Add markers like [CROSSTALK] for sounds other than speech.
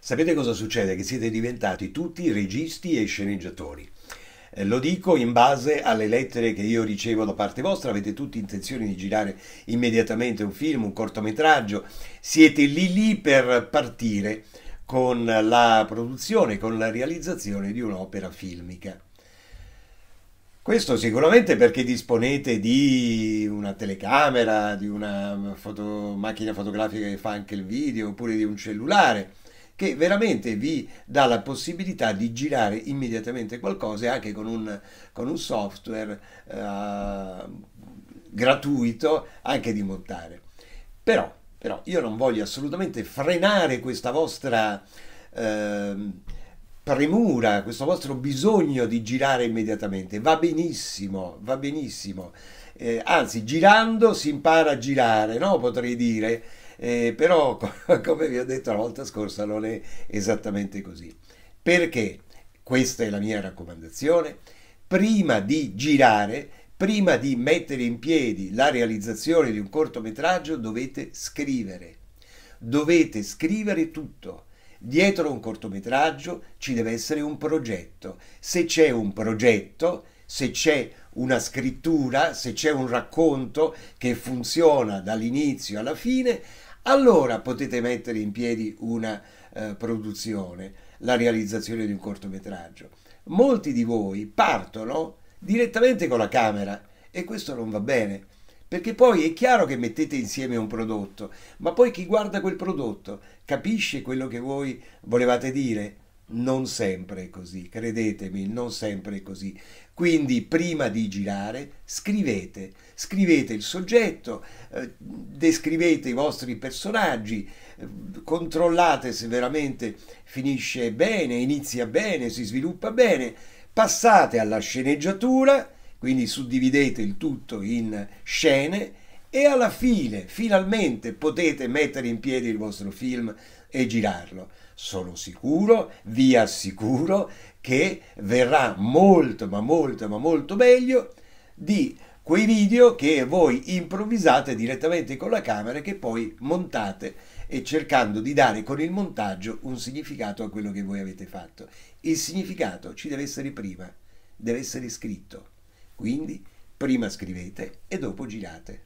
Sapete cosa succede? Che siete diventati tutti registi e sceneggiatori. Eh, lo dico in base alle lettere che io ricevo da parte vostra, avete tutti intenzione di girare immediatamente un film, un cortometraggio, siete lì lì per partire con la produzione, con la realizzazione di un'opera filmica. Questo sicuramente perché disponete di una telecamera, di una foto, macchina fotografica che fa anche il video, oppure di un cellulare che veramente vi dà la possibilità di girare immediatamente qualcosa anche con un, con un software eh, gratuito anche di montare. Però, però, io non voglio assolutamente frenare questa vostra... Eh, premura, questo vostro bisogno di girare immediatamente. Va benissimo, va benissimo. Eh, anzi, girando si impara a girare, no? potrei dire, eh, però [LAUGHS] come vi ho detto la volta scorsa non è esattamente così. Perché? Questa è la mia raccomandazione. Prima di girare, prima di mettere in piedi la realizzazione di un cortometraggio, dovete scrivere. Dovete scrivere tutto Dietro un cortometraggio ci deve essere un progetto. Se c'è un progetto, se c'è una scrittura, se c'è un racconto che funziona dall'inizio alla fine, allora potete mettere in piedi una eh, produzione, la realizzazione di un cortometraggio. Molti di voi partono direttamente con la camera e questo non va bene perché poi è chiaro che mettete insieme un prodotto, ma poi chi guarda quel prodotto capisce quello che voi volevate dire? Non sempre è così, credetemi, non sempre è così. Quindi prima di girare scrivete, scrivete il soggetto, eh, descrivete i vostri personaggi, eh, controllate se veramente finisce bene, inizia bene, si sviluppa bene, passate alla sceneggiatura quindi suddividete il tutto in scene e alla fine finalmente potete mettere in piedi il vostro film e girarlo. Sono sicuro, vi assicuro che verrà molto ma molto ma molto meglio di quei video che voi improvvisate direttamente con la camera e che poi montate e cercando di dare con il montaggio un significato a quello che voi avete fatto. Il significato ci deve essere prima, deve essere scritto. Quindi prima scrivete e dopo girate.